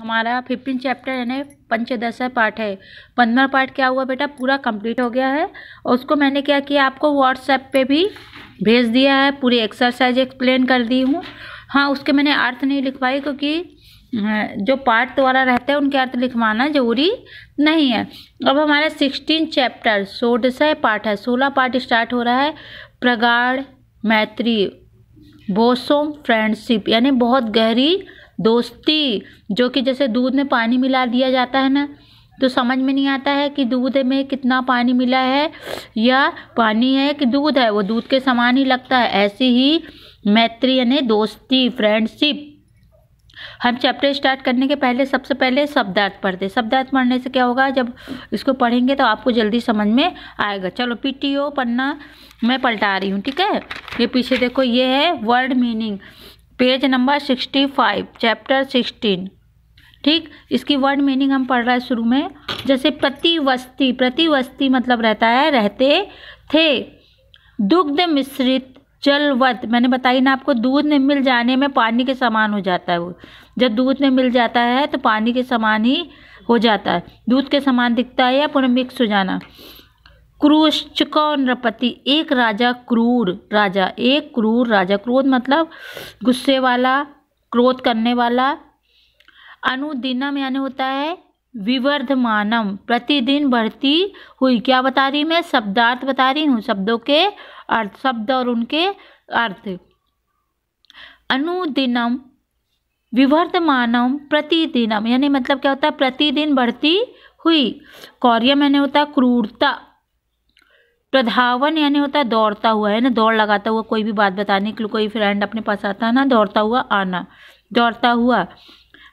हमारा fifteen chapter यानी पंचदश part है पंद्रह पार्ट क्या हुआ बेटा पूरा कंप्लीट हो गया है और उसको मैंने क्या किया आपको व्हाट्सएप पे भी भेज दिया है पूरी एक्सरसाइज एक्सप्लेन कर दी हूँ हाँ उसके मैंने अर्थ नहीं लिखवाई क्योंकि जो पार्ट द्वारा रहते हैं उनके अर्थ लिखवाना जरूरी नहीं है अब हमारा सिक्सटीन चैप्टर सोलह पार्ट है सोलह पार्ट स्टार्ट हो रहा है प्रगाढ़ मैत्री बोसोम फ्रेंडशिप यानी बहुत गहरी दोस्ती जो कि जैसे दूध में पानी मिला दिया जाता है ना तो समझ में नहीं आता है कि दूध में कितना पानी मिला है या पानी है कि दूध है वो दूध के समान ही लगता है ऐसी ही मैत्री यानी दोस्ती फ्रेंडशिप हम चैप्टर स्टार्ट करने के पहले सबसे पहले शब्दार्थ पढ़ते शब्दार्थ पढ़ने से क्या होगा जब इसको पढ़ेंगे तो आपको जल्दी समझ में आएगा चलो पीटीओ पन्ना मैं पलटा रही हूँ ठीक है ये पीछे देखो ये है word meaning page number sixty five chapter sixteen ठीक इसकी वर्ड मीनिंग हम पढ़ रहे हैं शुरू में जैसे प्रतिवस्ती प्रतिवस्ती मतलब रहता है रहते थे दुग्ध मिश्रित जलवत मैंने बताई ना आपको दूध में मिल जाने में पानी के समान हो जाता है वो जब दूध में मिल जाता है तो पानी के समान ही हो जाता है दूध के समान दिखता है या पुनः मिक्स हो जाना क्रूश चुकौनरपति एक राजा क्रूर राजा एक क्रूर राजा क्रोध मतलब गुस्से वाला क्रोध करने वाला अनुदिनम यानी होता है विवर्धमानम प्रतिदिन बढ़ती हुई क्या बता रही मैं शब्दार्थ बता रही हूँ शब्दों के अर्थ शब्द और उनके अर्थ अनुदिनम विवर्धमानम प्रतिदिनम यानी मतलब क्या होता है प्रतिदिन बढ़ती हुई कौर्य मैंने होता है क्रूरता प्रधावन यानी होता है दौड़ता हुआ है ना दौड़ लगाता हुआ कोई भी बात बताने के लिए कोई फ्रेंड अपने पास आता है ना दौड़ता हुआ आना दौड़ता हुआ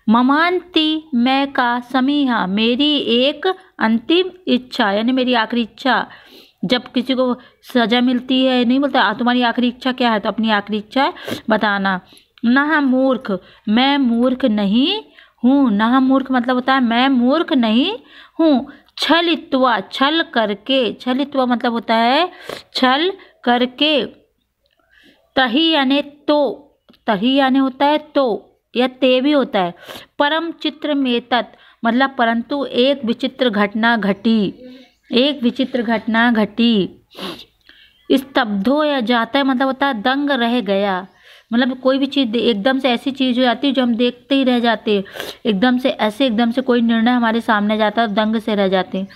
ममांति मैं का समीहा मेरी एक अंतिम इच्छा यानी मेरी आखिरी इच्छा जब किसी को सजा मिलती है नहीं बोलता तुम्हारी आखिरी इच्छा क्या है तो अपनी आखिरी इच्छा बताना ना मूर्ख मैं मूर्ख नहीं हूँ ना मूर्ख मतलब होता है मैं मूर्ख नहीं हूँ छलित्वा छल करके छलित्वा मतलब होता है छल करके तही यानी तो तही यानी होता है तो या ते भी होता है परम चित्र में तत् मतलब परंतु एक विचित्र घटना घटी एक विचित्र घटना घटी स्तब्धो या जाता है मतलब होता है दंग रह गया मतलब कोई भी चीज़ एकदम से ऐसी चीज़ हो जाती है जो हम देखते ही रह जाते हैं एकदम से ऐसे एकदम से कोई निर्णय हमारे सामने जाता है दंग से रह जाते हैं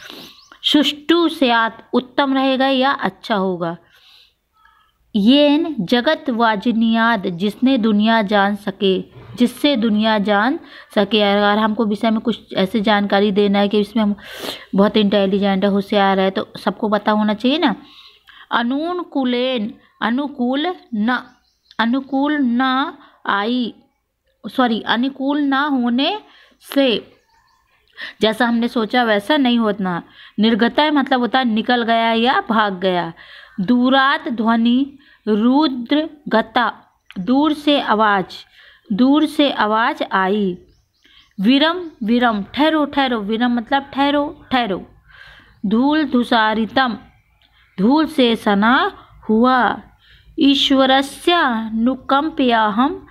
सुष्टु स्यात उत्तम रहेगा या अच्छा होगा ये न जगत वाजनियाद जिसने दुनिया जान सके जिससे दुनिया जान सके अगर हमको विषय में कुछ ऐसे जानकारी देना है कि इसमें हम बहुत इंटेलिजेंट है होशियार है तो सबको पता होना चाहिए ना अनुकूलेन अनुकूल न अनुकूल ना आई सॉरी अनुकूल ना होने से जैसा हमने सोचा वैसा नहीं होता निर्गत मतलब होता है निकल गया या भाग गया दूरात ध्वनि रुद्र गता दूर से आवाज़ दूर से आवाज़ आई विरम विरम ठहरो ठहरो विरम मतलब ठहरो ठहरो धूल धुसारितम धूल से सना हुआ ईश्वर ईश्वरस्य हम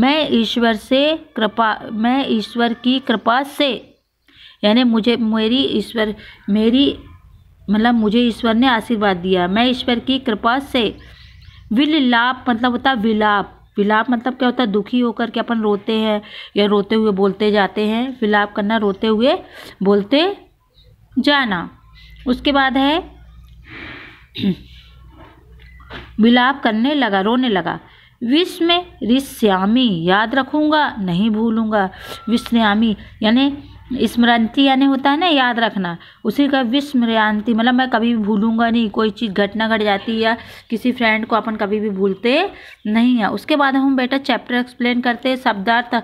मैं ईश्वर से कृपा मैं ईश्वर की कृपा से यानी मुझे मेरी ईश्वर मेरी मतलब मुझे ईश्वर ने आशीर्वाद दिया मैं ईश्वर की कृपा से विलाप मतलब होता विलाप विलाप मतलब क्या होता है दुखी होकर के अपन रोते हैं या रोते हुए बोलते जाते हैं विलाप करना रोते हुए बोलते जाना उसके बाद है विलाप करने लगा रोने लगा विश्व में ऋष्यामी याद रखूँगा नहीं भूलूँगा विश्वयामी यानी स्मृति यानी होता है ना याद रखना उसी का विस्मृति मतलब मैं कभी भी भूलूंगा नहीं कोई चीज़ घटना घट गट जाती या किसी फ्रेंड को अपन कभी भी भूलते नहीं है उसके बाद हम बेटा चैप्टर एक्सप्लेन करते शब्दार्थ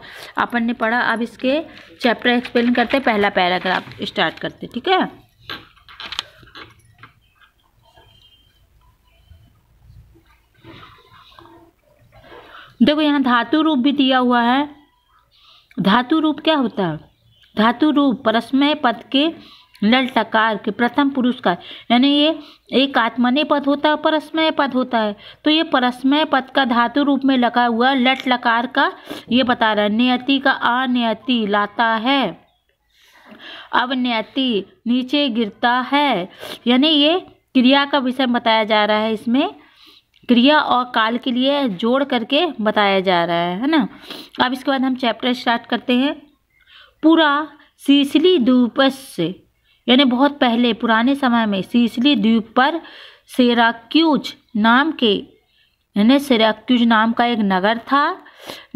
अपन ने पढ़ा अब इसके चैप्टर एक्सप्लेन करते पहला पैराग्राफ स्टार्ट करते ठीक है देखो यहाँ धातु रूप भी दिया हुआ है धातु रूप क्या होता है धातु रूप परस्मय पद के लल टकार के प्रथम पुरुष का यानी ये एक आत्मने पद होता है परस्मय पद होता है तो ये परस्मय पद का धातु रूप में लगा हुआ लट लकार का ये बता रहा है नियति का अनियति लाता है अवनियति नीचे गिरता है यानी ये क्रिया का विषय बताया जा रहा है इसमें क्रिया और काल के लिए जोड़ करके बताया जा रहा है है ना अब इसके बाद हम चैप्टर स्टार्ट करते हैं पूरा सीसली द्वीप से यानी बहुत पहले पुराने समय में सीसली द्वीप पर सेराक्यूज नाम के यानी सेराक्यूज नाम का एक नगर था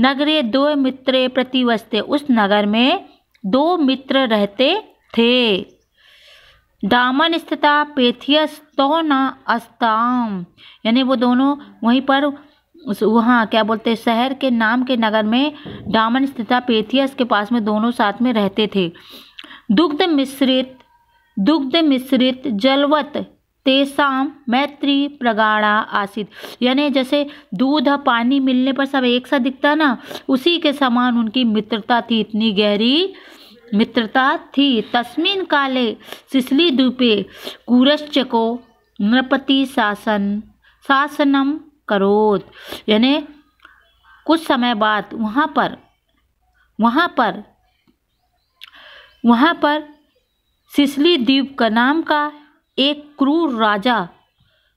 नगरे दो मित्र प्रतिवस्ते उस नगर में दो मित्र रहते थे दामन स्थित पेथियस तो न अस्ताम यानी वो दोनों वहीं पर उस वहाँ क्या बोलते हैं शहर के नाम के नगर में डामन स्थित पेथियस के पास में दोनों साथ में रहते थे दुग्ध मिश्रित दुग्ध मिश्रित जलवत तेसाम मैत्री प्रगाढ़ा आसित यानी जैसे दूध और पानी मिलने पर सब एक साथ दिखता ना उसी के समान उनकी मित्रता थी इतनी गहरी मित्रता थी तस्मिन काले सिसली सिसलीद्वीपे को नृपति शासन शासनम करोत यानी कुछ समय बाद वहाँ पर वहाँ पर वहाँ पर सिसली द्वीप का नाम का एक क्रूर राजा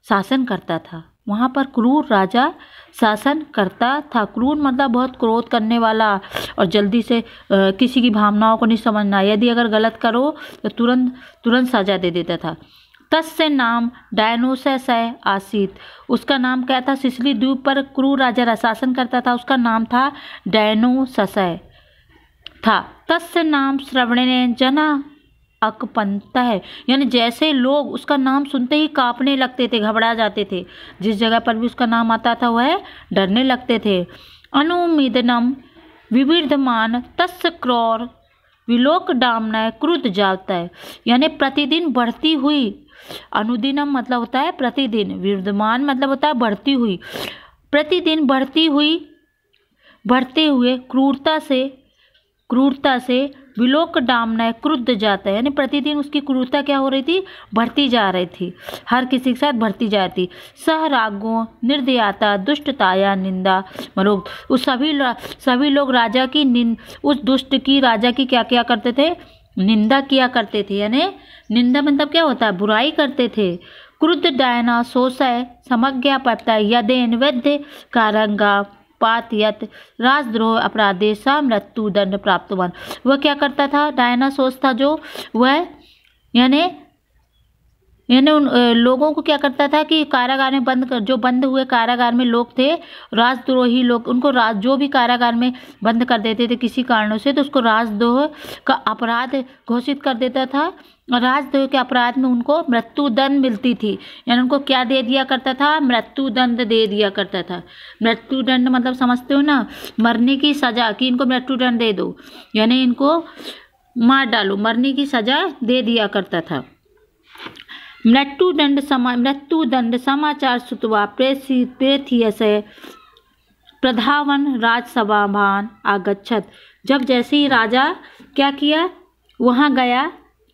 शासन करता था वहाँ पर क्रूर राजा शासन करता था क्रूर मतलब बहुत क्रोध करने वाला और जल्दी से किसी की भावनाओं को नहीं समझना यदि अगर गलत करो तो तुरंत तुरंत सजा दे देता था तस्य नाम डायनोसस है आसित उसका नाम क्या था सिसली द्वीप पर क्रूर राजा शासन करता था उसका नाम था डायनोसस था तस्य नाम श्रवण ने जना अकपनता है यानी जैसे लोग उसका नाम सुनते ही कांपने लगते थे घबरा जाते थे जिस जगह पर भी उसका नाम आता था वह डरने लगते थे अनुमिदनम विविधमान तस्क्रौर विलोक डामना क्रुत जाता है यानी प्रतिदिन बढ़ती हुई अनुदिनम मतलब होता है प्रतिदिन विविधमान मतलब होता है बढ़ती हुई प्रतिदिन बढ़ती हुई बढ़ते हुए क्रूरता से क्रूरता से विलोक डामना क्रुद्ध जाता है यानी प्रतिदिन उसकी क्रूरता क्या हो रही थी बढ़ती जा रही थी हर किसी के साथ बढ़ती जा थी सह रागों निर्दयाता दुष्टताया निंदा मतलब उस सभी सभी लोग राजा की निंद उस दुष्ट की राजा की क्या क्या करते थे निंदा किया करते थे यानी निंदा मतलब क्या होता है बुराई करते थे क्रुद्ध डायना सोसय समज्ञा पता यदेन वैद्य कारंगा पात यत राजद्रोह अपराधे सा मृत्यु दंड प्राप्त वन वह क्या करता था डायनासोस था जो वह यानी यानी उन लोगों को क्या करता था कि कारागार में बंद कर जो बंद हुए कारागार में लोग थे राजद्रोही लोग उनको राज जो भी कारागार में बंद कर देते थे किसी कारणों से तो उसको राजद्रोह का अपराध घोषित कर देता था राजद्रोह के अपराध में उनको मृत्यु दंड मिलती थी यानी उनको क्या दे दिया करता था मृत्यु दंड दे दिया करता था मृत्यु दंड मतलब समझते हो ना मरने की सज़ा कि इनको मृत्यु दंड दे दो यानी इनको मार डालो मरने की सज़ा दे दिया करता था मृत्यु दंड समा मृत्यु दंड समाचार सुतवा प्रेथियस प्रधावन राजसभा आगछत जब जैसे ही राजा क्या किया वहाँ गया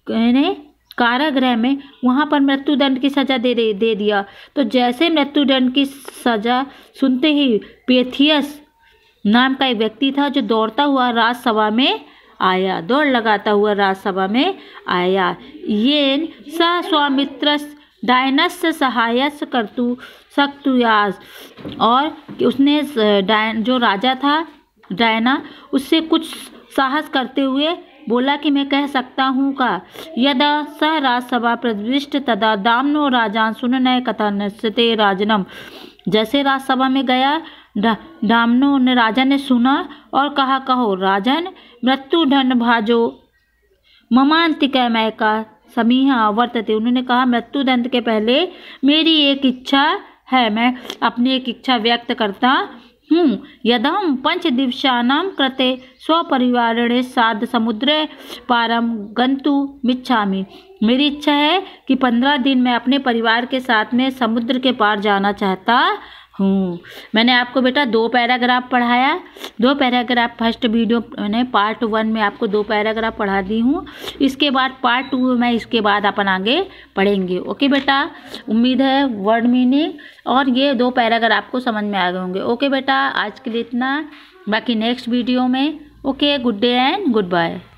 ने कारागृह में वहाँ पर मृत्युदंड की सज़ा दे दे दिया तो जैसे मृत्युदंड की सज़ा सुनते ही पेथियस नाम का एक व्यक्ति था जो दौड़ता हुआ राजसभा में आया दौड़ लगाता हुआ राजसभा में आया ये स स्वामित्र डायनस सहायस करतु सक्तुयास और उसने जो राजा था डायना उससे कुछ साहस करते हुए बोला कि मैं कह सकता हूँ का यदा स राजसभा प्रदृष्ट तदा दामनो राजान नये कथा नश्यते राजनम जैसे राजसभा में गया दामनो ने राजा ने सुना और कहा कहो राजन मृत्यु धन भाजो ममांतिक मय का समीह वर्तते उन्होंने कहा मृत्यु दंड के पहले मेरी एक इच्छा है मैं अपनी एक इच्छा व्यक्त करता हूँ यदम पञ्चदिवसानां कृते साध समुद्र पारम गंतु मिच्छा मेरी इच्छा है कि पंद्रह दिन मैं अपने परिवार के साथ में समुद्र के पार जाना चाहता हूँ हम्म। मैंने आपको बेटा दो पैराग्राफ पढ़ाया दो पैराग्राफ फर्स्ट वीडियो मैंने पार्ट वन में आपको दो पैराग्राफ पढ़ा दी हूँ इसके बाद पार्ट टू में इसके बाद अपन आगे पढ़ेंगे ओके बेटा उम्मीद है वर्ड मीनिंग और ये दो पैराग्राफ आपको समझ में आ गए होंगे ओके बेटा आज के लिए इतना बाकी नेक्स्ट वीडियो में okay good day and good bye